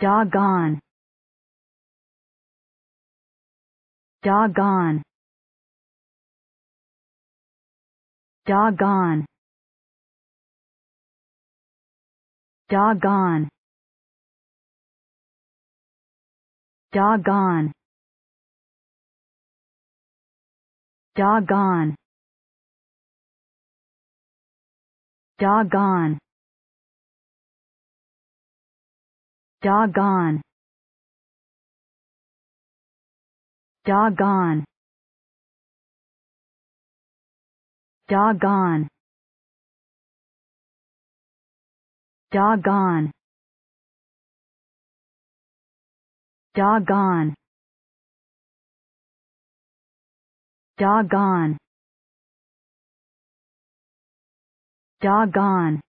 Doggone. Doggone. Doggone. Doggone. Doggone. Doggone. Doggone. Doggone. Doggone. Doggone. Doggone. Doggone. Doggone. Doggone.